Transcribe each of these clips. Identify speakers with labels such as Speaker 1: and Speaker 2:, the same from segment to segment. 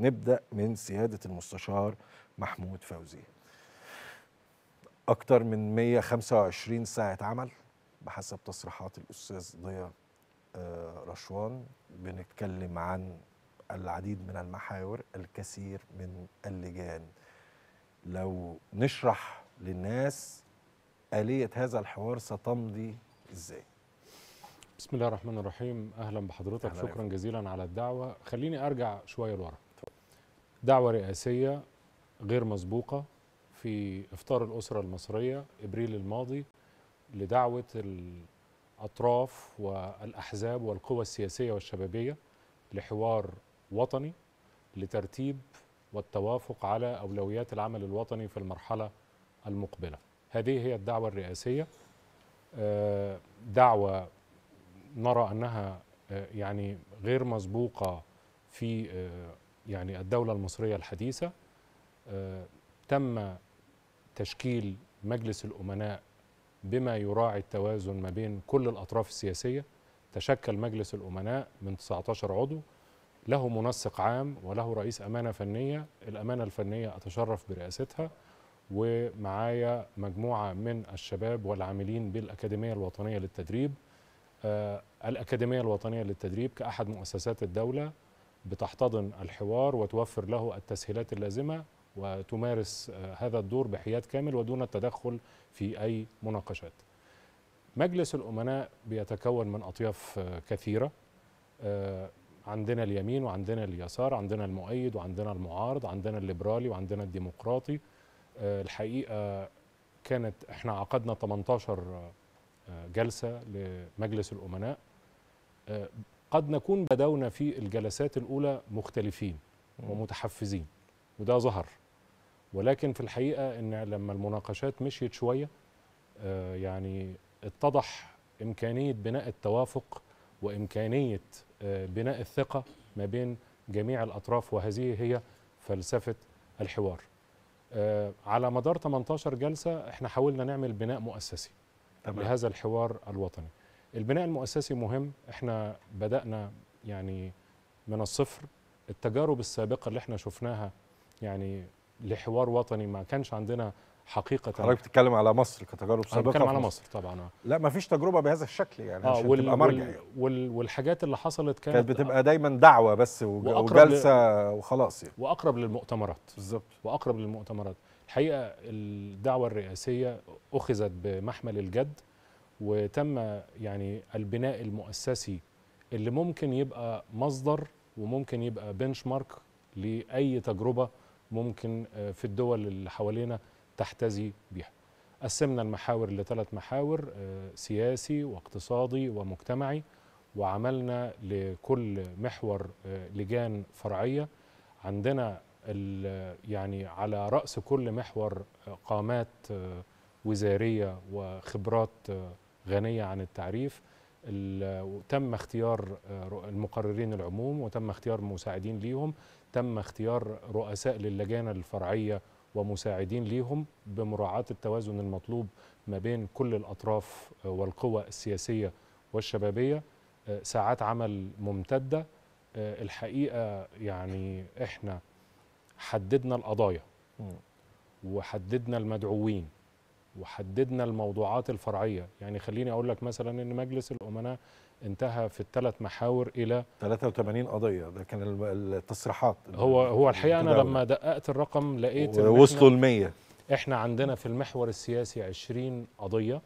Speaker 1: نبدأ من سيادة المستشار محمود فوزي أكتر من 125 ساعة عمل بحسب تصريحات الأستاذ ضياء آه، رشوان بنتكلم عن العديد من المحاور الكثير من اللجان لو نشرح للناس آلية هذا الحوار ستمضي إزاي بسم الله الرحمن الرحيم أهلا بحضرتك أهلا شكرا جزيلا على الدعوة خليني أرجع شوية لورا دعوة رئاسية غير مسبوقة في إفطار الأسرة المصرية إبريل الماضي لدعوة الأطراف والأحزاب والقوى السياسية والشبابية لحوار وطني لترتيب والتوافق على أولويات العمل الوطني في المرحلة المقبلة هذه هي الدعوة الرئاسية آه، دعوة نرى أنها آه، يعني غير مسبوقة في آه، يعني الدولة المصرية الحديثة آه، تم تشكيل مجلس الأمناء بما يراعي التوازن ما بين كل الأطراف السياسية تشكل مجلس الأمناء من 19 عضو له منسق عام وله رئيس أمانة فنية الأمانة الفنية أتشرف برئاستها ومعايا مجموعة من الشباب والعاملين بالأكاديمية الوطنية للتدريب آه، الأكاديمية الوطنية للتدريب كأحد مؤسسات الدولة بتحتضن الحوار وتوفر له التسهيلات اللازمه وتمارس آه، هذا الدور بحياد كامل ودون التدخل في اي مناقشات. مجلس الامناء بيتكون من اطياف آه، كثيره آه، عندنا اليمين وعندنا اليسار، عندنا المؤيد وعندنا المعارض، عندنا الليبرالي وعندنا الديمقراطي. الحقيقه كانت احنا عقدنا 18 جلسه لمجلس الامناء قد نكون بدأنا في الجلسات الأولى مختلفين ومتحفزين وده ظهر ولكن في الحقيقة أن لما المناقشات مشيت شوية آه، يعني اتضح إمكانية بناء التوافق وإمكانية آه، بناء الثقة ما بين جميع الأطراف وهذه هي فلسفة الحوار آه، على مدار 18 جلسة احنا حاولنا نعمل بناء مؤسسي تمام. لهذا الحوار الوطني البناء المؤسسي مهم احنا بدأنا يعني من الصفر التجارب السابقة اللي احنا شفناها يعني لحوار وطني ما كانش عندنا حقيقة حضرتك بتتكلم على مصر كتجارب سابقة بتكلم على مصر طبعا آه. لا ما فيش تجربة بهذا الشكل يعني آه وال تبقى مرجع وال يعني. وال والحاجات اللي حصلت كانت كانت بتبقى آه، دايما دعوة بس وجلسة وخلاص يعني وأقرب للمؤتمرات بالظبط وأقرب للمؤتمرات الحقيقة الدعوة الرئاسية أخذت بمحمل الجد وتم يعني البناء المؤسسي اللي ممكن يبقى مصدر وممكن يبقى بنش مارك لاي تجربه ممكن آه، في الدول اللي حوالينا تحتذي بيها. قسمنا المحاور لثلاث محاور آه، سياسي واقتصادي ومجتمعي وعملنا لكل محور آه، لجان فرعيه عندنا يعني على راس كل محور قامات وزاريه وخبرات غنية عن التعريف تم اختيار آه، المقررين العموم وتم اختيار مساعدين ليهم تم اختيار رؤساء للجان الفرعية ومساعدين ليهم بمراعاة التوازن المطلوب ما بين كل الأطراف آه، والقوى السياسية والشبابية آه، ساعات عمل ممتدة الحقيقة يعني إحنا حددنا القضايا وحددنا المدعوين وحددنا الموضوعات الفرعيه يعني خليني اقول لك مثلا ان مجلس الامناء انتهى في الثلاث محاور الى 83 قضيه ده كان التصريحات هو هو الحقيقه انا لما دققت الرقم لقيت وصلوا ل 100 احنا عندنا في المحور السياسي 20 قضيه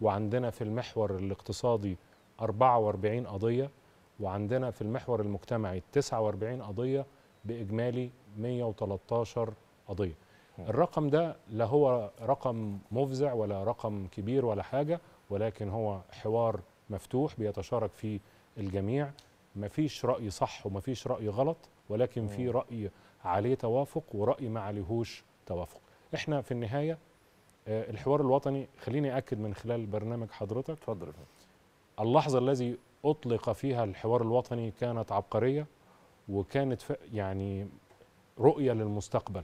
Speaker 1: وعندنا في المحور الاقتصادي 44 قضيه وعندنا في المحور المجتمعي 49 قضيه باجمالي 113 قضيه الرقم ده لا هو رقم مفزع ولا رقم كبير ولا حاجة ولكن هو حوار مفتوح بيتشارك فيه الجميع مفيش رأي صح ومفيش رأي غلط ولكن في رأي عليه توافق ورأي ما عليهوش توافق احنا في النهاية آه، الحوار الوطني خليني أكد من خلال برنامج حضرتك اتفضل اللحظة الذي أطلق فيها الحوار الوطني كانت عبقرية وكانت يعني رؤية للمستقبل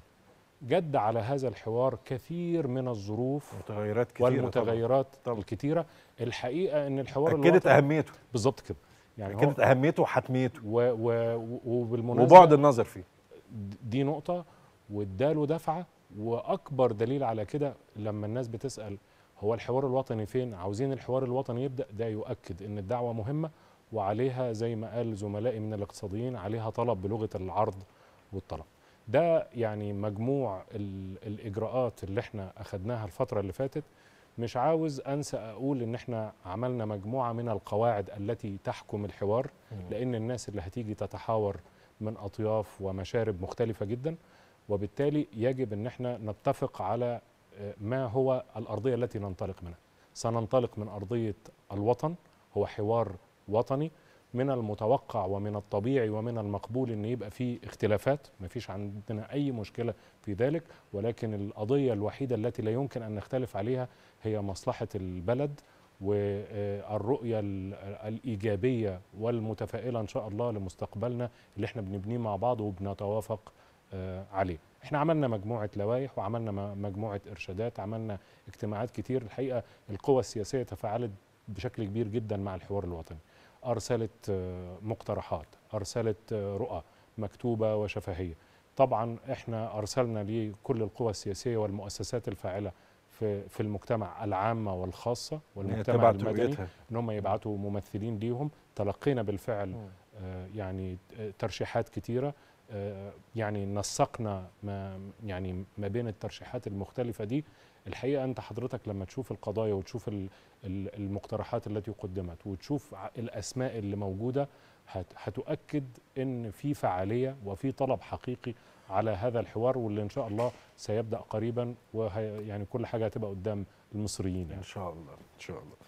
Speaker 1: جد على هذا الحوار كثير من الظروف متغيرات كثيرة والمتغيرات طبعًا. الكثيرة الحقيقة أن الحوار أكدت أهميته بالظبط كده يعني أكدت أهميته وحتميته و... و... وبالمناسبة وبعد النظر فيه دي نقطة واداله دفعة وأكبر دليل على كده لما الناس بتسأل هو الحوار الوطني فين عاوزين الحوار الوطني يبدأ ده يؤكد أن الدعوة مهمة وعليها زي ما قال زملائي من الاقتصاديين عليها طلب بلغة العرض والطلب ده يعني مجموع الاجراءات اللي احنا اخدناها الفتره اللي فاتت مش عاوز انسى اقول ان احنا عملنا مجموعه من القواعد التي تحكم الحوار لان الناس اللي هتيجي تتحاور من اطياف ومشارب مختلفه جدا وبالتالي يجب ان احنا نتفق على آه، ما هو الارضيه التي ننطلق منها سننطلق من ارضيه الوطن هو حوار وطني من المتوقع ومن الطبيعي ومن المقبول ان يبقى في اختلافات ما فيش عندنا اي مشكله في ذلك ولكن القضيه الوحيده التي لا يمكن ان نختلف عليها هي مصلحه البلد والرؤيه الايجابيه والمتفائله ان شاء الله لمستقبلنا اللي احنا بنبنيه مع بعض وبنتوافق آه، عليه احنا عملنا مجموعه لوائح وعملنا مجموعه ارشادات عملنا اجتماعات كتير الحقيقه القوى السياسيه تفاعلت بشكل كبير جدا مع الحوار الوطني ارسلت آه، مقترحات ارسلت آه، رؤى مكتوبه وشفهيه طبعا احنا ارسلنا لكل القوى السياسيه والمؤسسات الفاعله في في المجتمع العامه والخاصه والمجتمع المدني ان هم يبعتوا ممثلين ليهم تلقينا بالفعل آه، يعني آه، ترشيحات كتيرة آه، يعني نسقنا ما يعني ما بين الترشيحات المختلفة دي الحقيقة أنت حضرتك لما تشوف القضايا وتشوف المقترحات التي قدمت وتشوف الأسماء اللي موجودة هتؤكد أن في فعالية وفي طلب حقيقي على هذا الحوار واللي إن شاء الله سيبدأ قريبا ويعني كل حاجة هتبقى قدام المصريين يعني. إن شاء الله إن شاء الله